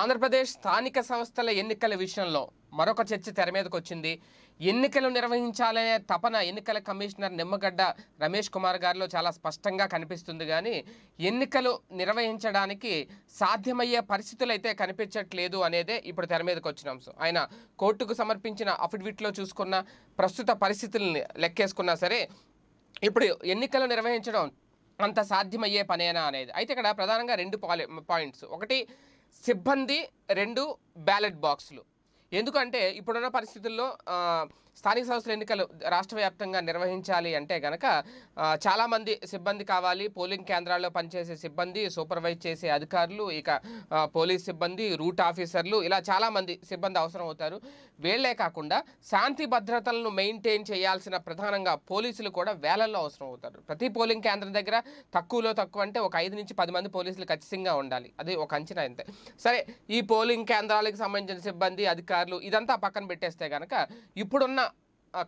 ఆంధ్రప్రదేశ్ స్థానిక సంస్థల ఎన్నికల విషయంలో మరొక చర్చ తెర మీదకి వచ్చింది ఎన్నికలు నిర్వహించాలనే తపన ఎన్నికల కమిషనర్ నిమ్మగడ్డ రమేష్ కుమార్ గారిలో చాలా స్పష్టంగా కనిపిస్తుంది కానీ ఎన్నికలు నిర్వహించడానికి సాధ్యమయ్యే పరిస్థితులు అయితే కనిపించట్లేదు అనేదే ఇప్పుడు తెర మీదకి వచ్చిన అంశం ఆయన కోర్టుకు సమర్పించిన అఫిడవిట్లో చూసుకున్న ప్రస్తుత పరిస్థితుల్ని లెక్కేసుకున్నా సరే ఇప్పుడు ఎన్నికలు నిర్వహించడం అంత సాధ్యమయ్యే పనేనా అనేది అయితే ఇక్కడ ప్రధానంగా రెండు పాయింట్స్ ఒకటి సిబ్బంది రెండు బ్యాలెట్ బాక్సులు ఎందుకంటే ఇప్పుడున్న పరిస్థితుల్లో స్థానిక సంస్థల ఎన్నికలు రాష్ట్ర వ్యాప్తంగా నిర్వహించాలి అంటే గనక చాలామంది సిబ్బంది కావాలి పోలింగ్ కేంద్రాల్లో పనిచేసే సిబ్బంది సూపర్వైజ్ చేసే అధికారులు ఇక పోలీస్ సిబ్బంది రూట్ ఆఫీసర్లు ఇలా చాలామంది సిబ్బంది అవసరం అవుతారు వేళ్లే కాకుండా శాంతి భద్రతలను మెయింటైన్ చేయాల్సిన ప్రధానంగా పోలీసులు కూడా వేలల్లో అవసరం అవుతారు ప్రతి పోలింగ్ కేంద్రం దగ్గర తక్కువలో తక్కువ అంటే ఒక ఐదు నుంచి పది మంది పోలీసులు ఖచ్చితంగా ఉండాలి అది ఒక అంచనా అంతే సరే ఈ పోలింగ్ కేంద్రాలకు సంబంధించిన సిబ్బంది అధికారులు దారులు ఇదంతా పక్కన పెట్టేస్తే కనుక ఇప్పుడున్న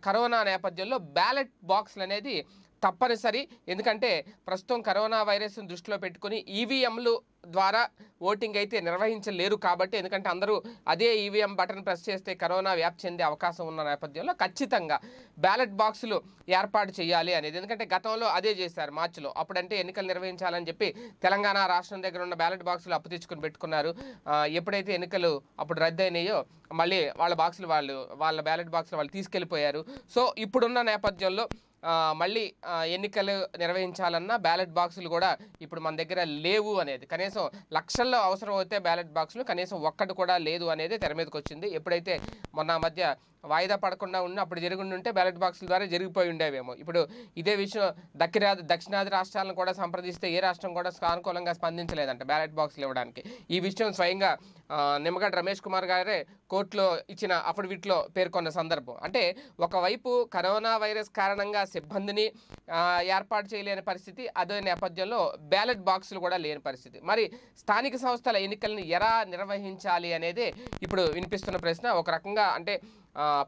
కరోనా నేపథ్యంలో బ్యాలెట్ బాక్స్లు అనేది తప్పనిసరి ఎందుకంటే ప్రస్తుతం కరోనా వైరస్ను దృష్టిలో పెట్టుకుని ఈవీఎంలు ద్వారా ఓటింగ్ అయితే నిర్వహించలేరు కాబట్టి ఎందుకంటే అందరూ అదే ఈవీఎం బటన్ ప్రెస్ చేస్తే కరోనా వ్యాప్తి చెందే అవకాశం ఉన్న నేపథ్యంలో ఖచ్చితంగా బ్యాలెట్ బాక్సులు ఏర్పాటు చేయాలి అనేది ఎందుకంటే గతంలో అదే చేశారు మార్చిలో అప్పుడంటే ఎన్నికలు నిర్వహించాలని చెప్పి తెలంగాణ రాష్ట్రం దగ్గర ఉన్న బ్యాలెట్ బాక్సులు అప్పు తెచ్చుకుని పెట్టుకున్నారు ఎప్పుడైతే ఎన్నికలు అప్పుడు రద్దయినాయో మళ్ళీ వాళ్ళ బాక్సులు వాళ్ళు వాళ్ళ బ్యాలెట్ బాక్సులు వాళ్ళు తీసుకెళ్ళిపోయారు సో ఇప్పుడున్న నేపథ్యంలో మళ్ళీ ఎన్నికలు నిర్వహించాలన్నా బ్యాలెట్ బాక్సులు కూడా ఇప్పుడు మన దగ్గర లేవు అనేది కనీసం లక్షల్లో అవసరం అయితే బ్యాలెట్ బాక్సులు కనీసం ఒక్కటి కూడా లేదు అనేది తెర మీదకి వచ్చింది ఎప్పుడైతే మొన్న మధ్య వాయిదా పడకుండా ఉన్న అప్పుడు ఉంటే బ్యాలెట్ బాక్సుల ద్వారా జరిగిపోయి ఉండేవేమో ఇప్పుడు ఇదే విషయం దక్షిణా దక్షిణాది రాష్ట్రాలను కూడా సంప్రదిస్తే ఏ రాష్ట్రం కూడా సానుకూలంగా స్పందించలేదంట బ్యాలెట్ బాక్సులు ఇవ్వడానికి ఈ విషయం స్వయంగా నిమ్మగడ్డ రమేష్ కుమార్ గారే కోర్టులో ఇచ్చిన అఫిడవిట్లో పేర్కొన్న సందర్భం అంటే ఒకవైపు కరోనా వైరస్ కారణంగా సిబ్బందిని ఏర్పాటు చేయలేని పరిస్థితి అదే నేపథ్యంలో బ్యాలెట్ బాక్సులు కూడా లేని పరిస్థితి మరి స్థానిక సంస్థల ఎన్నికలను ఎలా నిర్వహించాలి అనేది ఇప్పుడు వినిపిస్తున్న ప్రశ్న ఒక రకంగా అంటే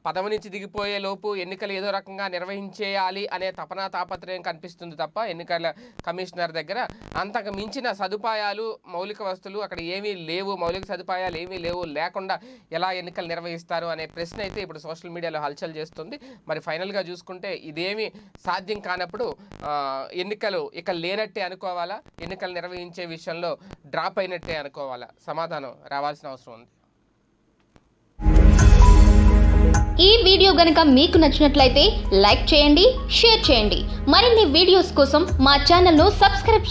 పదవి నుంచి దిగిపోయే లోపు ఎన్నికలు ఏదో రకంగా నిర్వహించేయాలి అనే తపన తాపత్రయం కనిపిస్తుంది తప్ప ఎన్నికల కమిషనర్ దగ్గర అంతకు మించిన సదుపాయాలు మౌలిక వస్తువులు అక్కడ ఏమీ లేవు మౌలిక సదుపాయాలు ఏమీ లేవు లేకుండా ఎలా ఎన్నికలు నిర్వహిస్తారు అనే ప్రశ్న అయితే ఇప్పుడు సోషల్ మీడియాలో హల్చల్ చేస్తుంది మరి ఫైనల్గా చూసుకుంటే ఇదేమీ సాధ్యం కాని చేసినప్పుడు ఎన్నికలు ఇక లేనట్టే అనుకోవాలా ఎన్నికలు నిర్వహించే విషయంలో డ్రాప్ అయినట్టే అనుకోవాలా సమాధానం రావాల్సిన అవసరం ఉంది ఈ వీడియో గనక మీకు నచ్చినట్లయితే లైక్ చేయండి షేర్ చేయండి మరిన్ని వీడియోస్ కోసం మా ఛానల్ను సబ్స్క్రైబ్